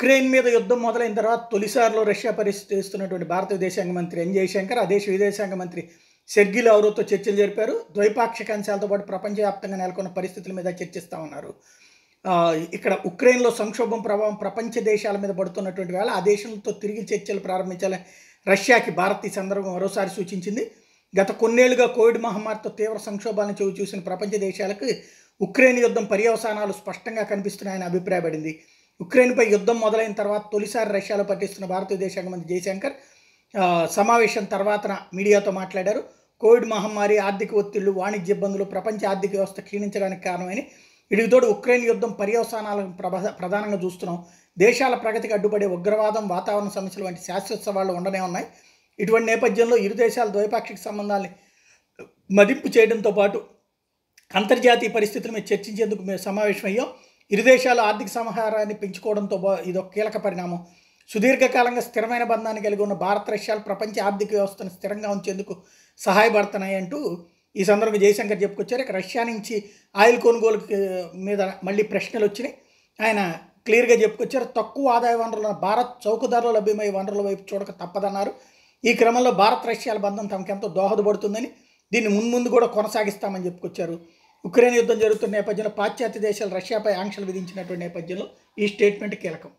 Ukraine మీద యుద్ధం మొదలైన తర్వాత తొలిసారిలో రష్యా పరిస్థితి చేస్తున్నటువంటి భారత విదేశాంగ మంత్రి ఎన్ జయశంకర్ దేశ విదేశాంగ మంత్రి సెర్గిల్ అవరోతో చర్చలు జరిపారు ద్వైపాక్షిక అంశాలతో పాటు ప్రపంచవ్యాప్తంగా నెలకొన్న పరిస్థితుల మీద చర్చిస్తూ ఉన్నారు ఇక్కడ ఉక్రెయిన్లో సంక్షోభం ప్రభావం ప్రపంచ దేశాల మీద పడుతున్నటువంటి వేళ ఆ దేశంతో తిరిగి చర్చలు ప్రారంభించాలని రష్యాకి భారత్ ఈ సందర్భం మరోసారి సూచించింది గత కొన్నేళ్లుగా కోవిడ్ మహమ్మారితో తీవ్ర సంక్షోభాలను చవి చూసిన ప్రపంచ దేశాలకు ఉక్రెయిన్ యుద్ధం పర్యవసానాలు స్పష్టంగా కనిపిస్తున్నాయని అభిప్రాయపడింది ఉక్రెయిన్పై యుద్ధం మొదలైన తర్వాత తొలిసారి రష్యాలో పట్టిస్తున్న భారతీయ విదేశాంగ మంత్రి జయశంకర్ సమావేశం తర్వాత మీడియాతో మాట్లాడారు కోవిడ్ మహమ్మారి ఆర్థిక ఒత్తిళ్లు వాణిజ్య ఇబ్బందులు ప్రపంచ ఆర్థిక వ్యవస్థ క్షీణించడానికి కారణమని వీటితోడు ఉక్రెయిన్ యుద్ధం పర్యవసానాలను ప్రధానంగా చూస్తున్నాం దేశాల ప్రగతికి అడ్డుపడే ఉగ్రవాదం వాతావరణ సమస్యలు వంటి శాశ్వత సవాళ్లు ఉండనే ఉన్నాయి ఇటువంటి నేపథ్యంలో ఇరు దేశాల ద్వైపాక్షిక సంబంధాన్ని మదింపు చేయడంతో పాటు అంతర్జాతీయ పరిస్థితుల మీద చర్చించేందుకు మేము సమావేశమయ్యాం ఇరు దేశాల ఆర్థిక సమాహారాన్ని పెంచుకోవడంతో ఇదొక కీలక పరిణామం సుదీర్ఘకాలంగా స్థిరమైన బంధాన్ని కలిగి ఉన్న భారత రష్యాలు ప్రపంచ ఆర్థిక వ్యవస్థను స్థిరంగా ఉంచేందుకు సహాయపడుతున్నాయి అంటూ ఈ సందర్భంగా జయశంకర్ చెప్పుకొచ్చారు ఇక రష్యా నుంచి ఆయిల్ కొనుగోలు మీద మళ్ళీ ప్రశ్నలు వచ్చినాయి ఆయన క్లియర్గా చెప్పుకొచ్చారు తక్కువ ఆదాయ వనరుల భారత్ చౌకదారులు లభ్యమయ్యే వనరుల వైపు చూడక తప్పదన్నారు ఈ క్రమంలో భారత్ రష్యాల బంధం తమకెంతో దోహదపడుతుందని దీన్ని మున్ముందు కూడా కొనసాగిస్తామని చెప్పుకొచ్చారు ఉక్రెయిన్ యుద్ధం జరుగుతున్న నేపథ్యంలో పాశ్చాత్య దేశాలు రష్యాపై ఆంక్షలు విధించినటువంటి నేపథ్యంలో ఈ స్టేట్మెంట్ కీలకం